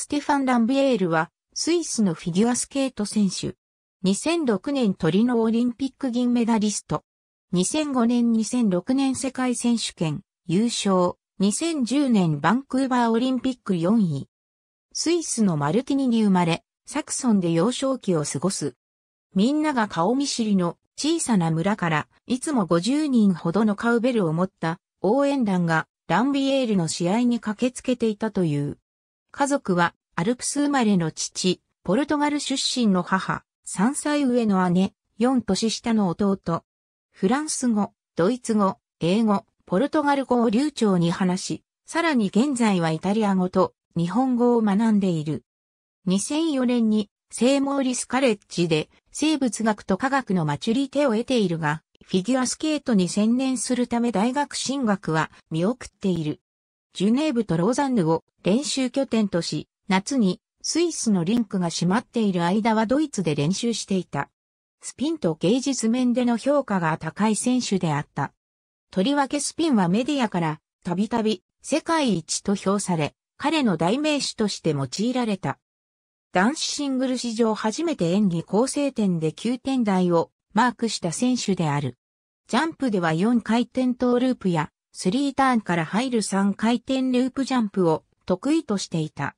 ステファン・ランビエールは、スイスのフィギュアスケート選手。2006年トリノオリンピック銀メダリスト。2005年2006年世界選手権優勝。2010年バンクーバーオリンピック4位。スイスのマルティニに生まれ、サクソンで幼少期を過ごす。みんなが顔見知りの小さな村から、いつも50人ほどのカウベルを持った応援団がランビエールの試合に駆けつけていたという。家族はアルプス生まれの父、ポルトガル出身の母、3歳上の姉、4年下の弟。フランス語、ドイツ語、英語、ポルトガル語を流暢に話し、さらに現在はイタリア語と日本語を学んでいる。2004年にセーモーリスカレッジで生物学と科学のマチュリテを得ているが、フィギュアスケートに専念するため大学進学は見送っている。ジュネーブとローザンヌを練習拠点とし、夏にスイスのリンクが閉まっている間はドイツで練習していた。スピンと芸術面での評価が高い選手であった。とりわけスピンはメディアからたびたび世界一と評され、彼の代名詞として用いられた。男子シングル史上初めて演技構成点で9点台をマークした選手である。ジャンプでは4回転トーループやスリーターンから入る3回転ループジャンプを得意としていた。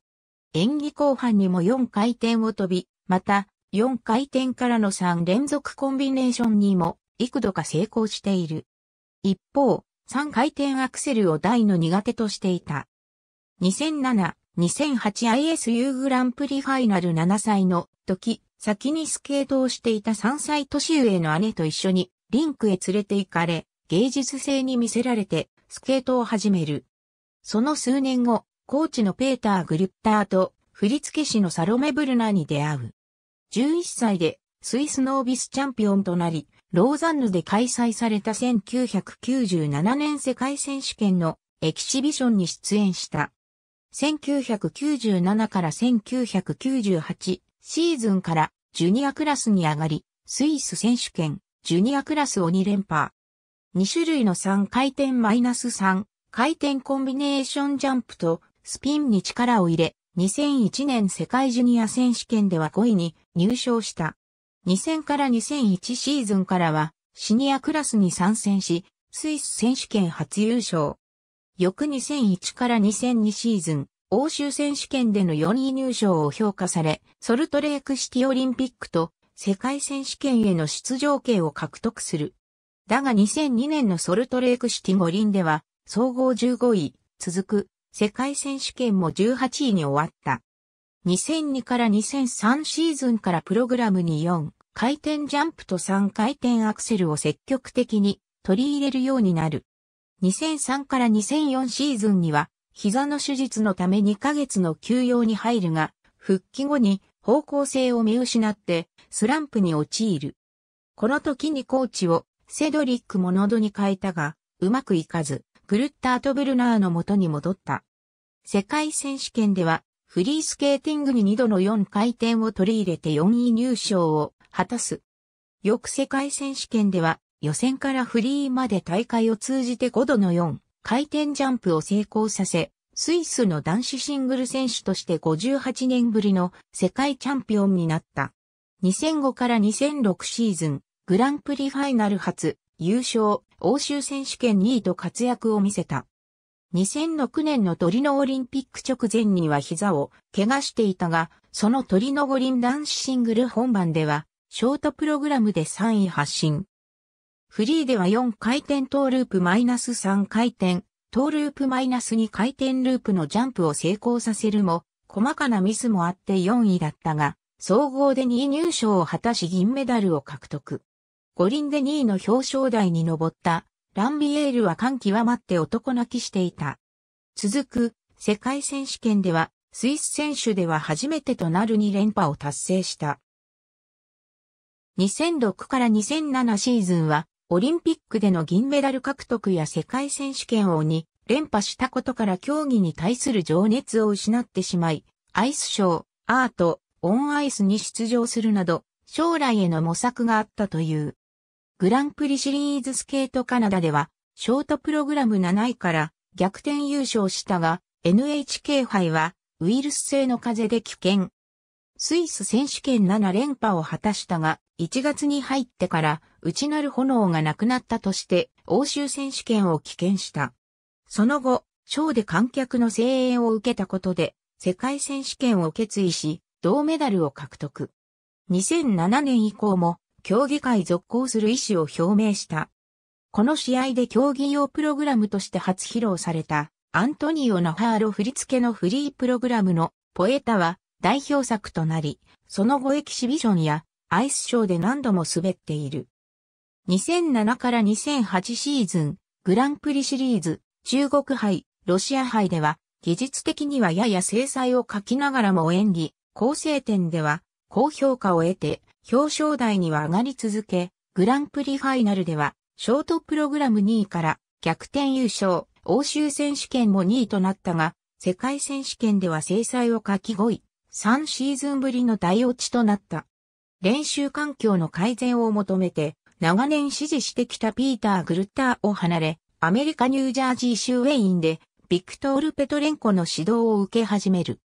演技後半にも4回転を飛び、また4回転からの3連続コンビネーションにも幾度か成功している。一方、3回転アクセルを大の苦手としていた。2007、2008ISU グランプリファイナル7歳の時、先にスケートをしていた3歳年上の姉と一緒にリンクへ連れて行かれ、芸術性に魅せられてスケートを始める。その数年後、コーチのペーター・グリュッターと振付師のサロメ・ブルナに出会う。11歳でスイスノービスチャンピオンとなり、ローザンヌで開催された1997年世界選手権のエキシビションに出演した。1997から1998シーズンからジュニアクラスに上がり、スイス選手権、ジュニアクラスを2連覇、2種類の3回転マイナス3回転コンビネーションジャンプとスピンに力を入れ、2001年世界ジュニア選手権では5位に入賞した。2000から2001シーズンからはシニアクラスに参戦し、スイス選手権初優勝。翌2001から2002シーズン、欧州選手権での4位入賞を評価され、ソルトレークシティオリンピックと世界選手権への出場権を獲得する。だが2002年のソルトレークシティ五輪では、総合15位、続く、世界選手権も18位に終わった。2002から2003シーズンからプログラムに4回転ジャンプと3回転アクセルを積極的に取り入れるようになる。2003から2004シーズンには膝の手術のため2ヶ月の休養に入るが復帰後に方向性を見失ってスランプに陥る。この時にコーチをセドリック・も喉に変えたが、うまくいかず、クルッターとブルナーの元に戻った。世界選手権では、フリースケーティングに2度の4回転を取り入れて4位入賞を果たす。翌世界選手権では、予選からフリーまで大会を通じて5度の4回転ジャンプを成功させ、スイスの男子シングル選手として58年ぶりの世界チャンピオンになった。2005から2006シーズン、グランプリファイナル初、優勝、欧州選手権2位と活躍を見せた。2006年のトリノオリンピック直前には膝を怪我していたが、そのトリノ五輪男子シングル本番では、ショートプログラムで3位発進。フリーでは4回転トーループマイナス3回転、トーループマイナス2回転ループのジャンプを成功させるも、細かなミスもあって4位だったが、総合で2位入賞を果たし銀メダルを獲得。五輪で2位の表彰台に上ったランビエールは感極まって男泣きしていた。続く世界選手権ではスイス選手では初めてとなる2連覇を達成した。2006から2007シーズンはオリンピックでの銀メダル獲得や世界選手権を2連覇したことから競技に対する情熱を失ってしまい、アイスショー、アート、オンアイスに出場するなど、将来への模索があったという。グランプリシリーズスケートカナダでは、ショートプログラム7位から逆転優勝したが、NHK 杯はウイルス性の風邪で危険。スイス選手権7連覇を果たしたが、1月に入ってから内なる炎がなくなったとして、欧州選手権を棄権した。その後、ショーで観客の声援を受けたことで、世界選手権を決意し、銅メダルを獲得。2007年以降も競技会続行する意思を表明した。この試合で競技用プログラムとして初披露された、アントニオ・ナハーロ振付のフリープログラムのポエタは代表作となり、その後エキシビションやアイスショーで何度も滑っている。2007から2008シーズン、グランプリシリーズ、中国杯、ロシア杯では、技術的にはやや制裁を書きながらも演技、構成点では、高評価を得て、表彰台には上がり続け、グランプリファイナルでは、ショートプログラム2位から逆転優勝、欧州選手権も2位となったが、世界選手権では制裁を書き5位、3シーズンぶりの大落ちとなった。練習環境の改善を求めて、長年支持してきたピーター・グルッターを離れ、アメリカ・ニュージャージー州ウェインで、ビクトール・ペトレンコの指導を受け始める。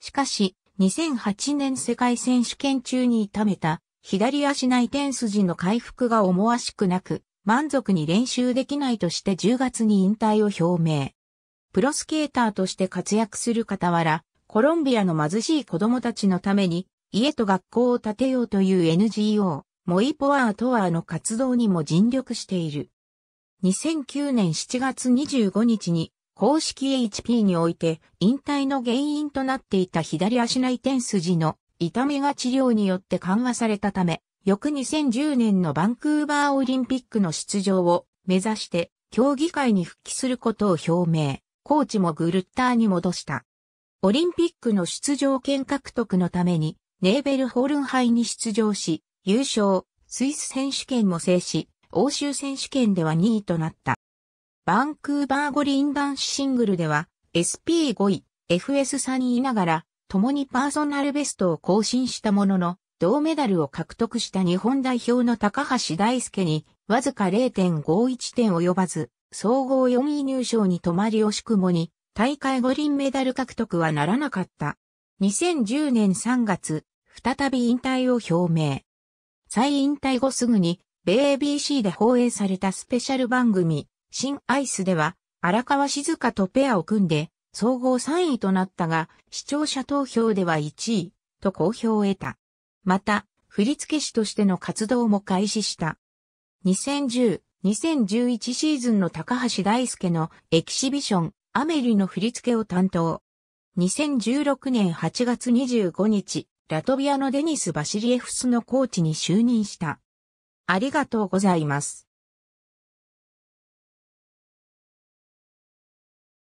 しかし、2008年世界選手権中に痛めた左足内転筋の回復が思わしくなく、満足に練習できないとして10月に引退を表明。プロスケーターとして活躍する傍ら、コロンビアの貧しい子供たちのために、家と学校を建てようという NGO、モイポワートワーの活動にも尽力している。2009年7月25日に公式 HP において引退の原因となっていた左足内転筋の痛みが治療によって緩和されたため、翌2010年のバンクーバーオリンピックの出場を目指して競技会に復帰することを表明、コーチもグルッターに戻した。オリンピックの出場権獲得のためにネーベルホルン杯に出場し、優勝、スイス選手権も制し、欧州選手権では2位となった。バンクーバー五輪男子シングルでは SP5 位、FS3 位ながら共にパーソナルベストを更新したものの銅メダルを獲得した日本代表の高橋大輔にわずか0.51点及ばず総合4位入賞に止まり惜しくもに大会五輪メダル獲得はならなかった。2010年3月、再び引退を表明。再引退後すぐに、米 ABC で放映されたスペシャル番組、新アイスでは、荒川静香とペアを組んで、総合3位となったが、視聴者投票では1位、と好評を得た。また、振付師としての活動も開始した。2010、2011シーズンの高橋大輔のエキシビション、アメリの振付を担当。2016年8月25日、ラトビアのデニス・バシリエフスのコーチに就任した。ありがとうございます。